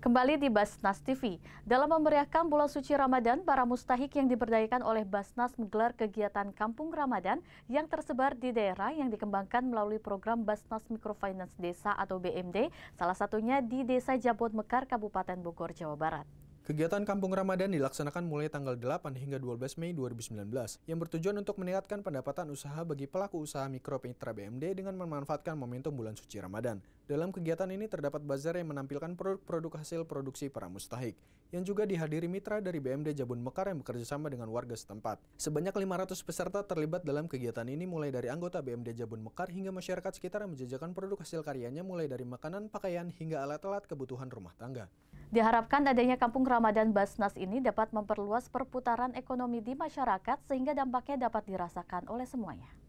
Kembali di Basnas TV, dalam memeriahkan bulan suci Ramadan, para mustahik yang diberdayakan oleh Basnas menggelar kegiatan Kampung Ramadan yang tersebar di daerah yang dikembangkan melalui program Basnas Microfinance Desa atau BMD, salah satunya di Desa Jabot Mekar, Kabupaten Bogor, Jawa Barat. Kegiatan Kampung Ramadan dilaksanakan mulai tanggal 8 hingga 12 Mei 2019 yang bertujuan untuk meningkatkan pendapatan usaha bagi pelaku usaha mikro mitra BMD dengan memanfaatkan momentum bulan suci Ramadan. Dalam kegiatan ini terdapat bazar yang menampilkan produk-produk hasil produksi para mustahik yang juga dihadiri mitra dari BMD Jabun Mekar yang bekerja sama dengan warga setempat. Sebanyak 500 peserta terlibat dalam kegiatan ini mulai dari anggota BMD Jabun Mekar hingga masyarakat sekitar yang menjajakan produk hasil karyanya mulai dari makanan, pakaian hingga alat-alat kebutuhan rumah tangga. Diharapkan adanya kampung Ramadan Basnas ini dapat memperluas perputaran ekonomi di masyarakat sehingga dampaknya dapat dirasakan oleh semuanya.